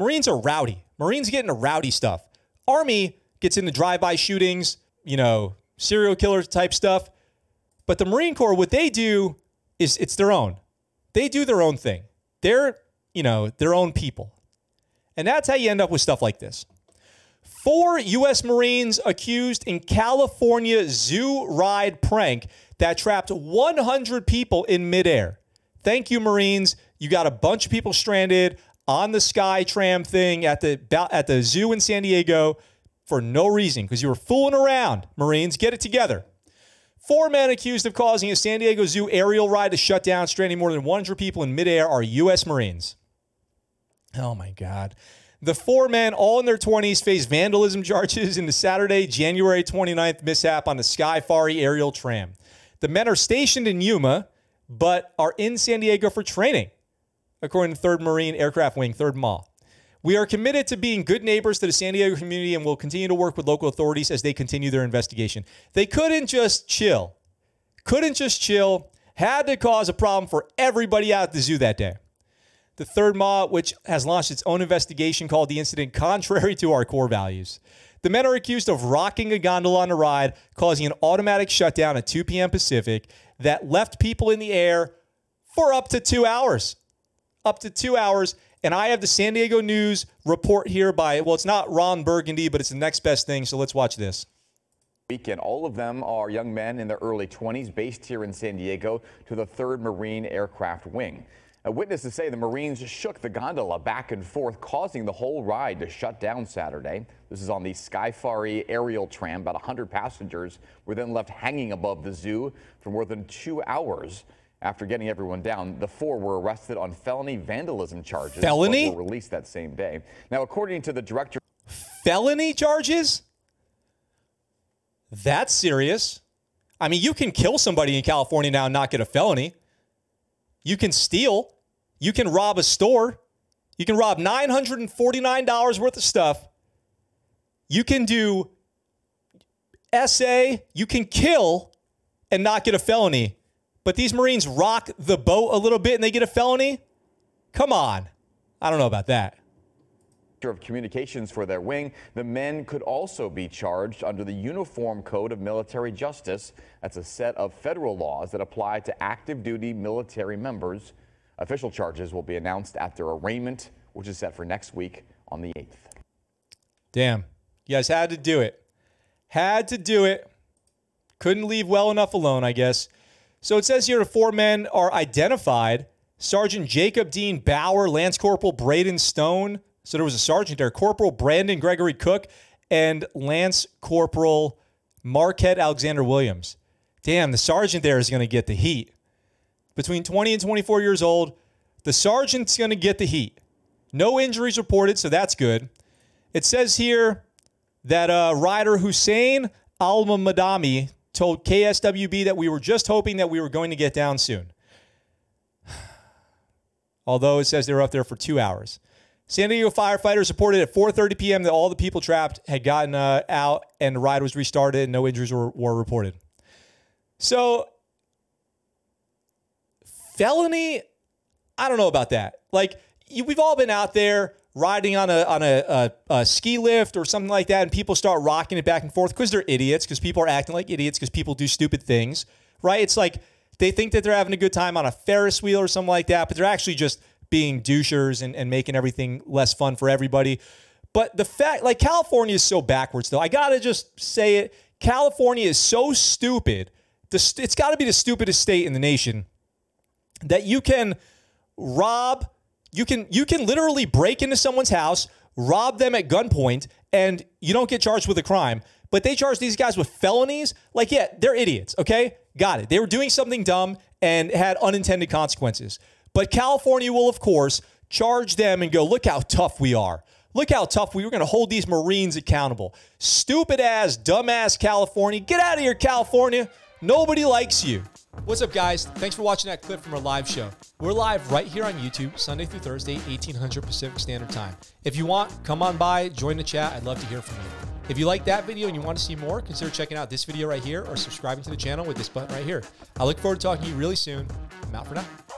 Marines are rowdy. Marines get into rowdy stuff. Army gets into drive-by shootings, you know, serial killer type stuff. But the Marine Corps, what they do is it's their own. They do their own thing. They're, you know, their own people. And that's how you end up with stuff like this. Four U.S. Marines accused in California zoo ride prank that trapped 100 people in midair. Thank you, Marines. You got a bunch of people stranded, on the sky tram thing at the at the zoo in San Diego for no reason because you were fooling around. Marines, get it together. Four men accused of causing a San Diego Zoo aerial ride to shut down, stranding more than 100 people in midair, are U.S. Marines. Oh my God. The four men, all in their 20s, face vandalism charges in the Saturday, January 29th mishap on the Skyfari aerial tram. The men are stationed in Yuma, but are in San Diego for training according to 3rd Marine Aircraft Wing, 3rd MAW. We are committed to being good neighbors to the San Diego community and will continue to work with local authorities as they continue their investigation. They couldn't just chill. Couldn't just chill. Had to cause a problem for everybody out at the zoo that day. The third MAW, which has launched its own investigation, called the incident contrary to our core values. The men are accused of rocking a gondola on a ride, causing an automatic shutdown at 2 p.m. Pacific that left people in the air for up to two hours up to two hours. And I have the San Diego News report here by, well, it's not Ron Burgundy, but it's the next best thing. So let's watch this weekend. All of them are young men in their early 20s based here in San Diego to the 3rd Marine Aircraft Wing. witnesses say the Marines shook the gondola back and forth, causing the whole ride to shut down Saturday. This is on the Skyfari aerial tram. About 100 passengers were then left hanging above the zoo for more than two hours. After getting everyone down, the four were arrested on felony vandalism charges. Felony? Were released that same day. Now, according to the director, felony charges? That's serious. I mean, you can kill somebody in California now and not get a felony. You can steal. You can rob a store. You can rob $949 worth of stuff. You can do SA. You can kill and not get a felony but these Marines rock the boat a little bit and they get a felony? Come on. I don't know about that of communications for their wing. The men could also be charged under the Uniform Code of Military Justice. That's a set of federal laws that apply to active duty military members. Official charges will be announced at their arraignment, which is set for next week on the 8th. Damn, you guys had to do it. Had to do it. Couldn't leave well enough alone, I guess. So it says here four men are identified Sergeant Jacob Dean Bauer, Lance Corporal Braden Stone. So there was a sergeant there, Corporal Brandon Gregory Cook, and Lance Corporal Marquette Alexander Williams. Damn, the sergeant there is going to get the heat. Between 20 and 24 years old, the sergeant's going to get the heat. No injuries reported, so that's good. It says here that uh, rider Hussein Al Madami, told KSWB that we were just hoping that we were going to get down soon. Although it says they were up there for two hours. San Diego firefighters reported at 4:30 p.m. that all the people trapped had gotten uh, out and the ride was restarted and no injuries were, were reported. So, felony, I don't know about that. Like we've all been out there riding on a on a, a, a, ski lift or something like that, and people start rocking it back and forth because they're idiots, because people are acting like idiots, because people do stupid things, right? It's like they think that they're having a good time on a Ferris wheel or something like that, but they're actually just being douchers and, and making everything less fun for everybody. But the fact, like California is so backwards, though. I gotta just say it. California is so stupid. it it's got to be the stupidest state in the nation that you can rob you can you can literally break into someone's house, rob them at gunpoint, and you don't get charged with a crime. But they charge these guys with felonies. Like, yeah, they're idiots. Okay, got it. They were doing something dumb and had unintended consequences. But California will, of course, charge them and go, look how tough we are. Look how tough we were going to hold these Marines accountable. Stupid ass, dumb ass California. Get out of here, California. Nobody likes you. What's up, guys? Thanks for watching that clip from our live show. We're live right here on YouTube, Sunday through Thursday, 1800 Pacific Standard Time. If you want, come on by, join the chat. I'd love to hear from you. If you like that video and you want to see more, consider checking out this video right here or subscribing to the channel with this button right here. I look forward to talking to you really soon. I'm out for now.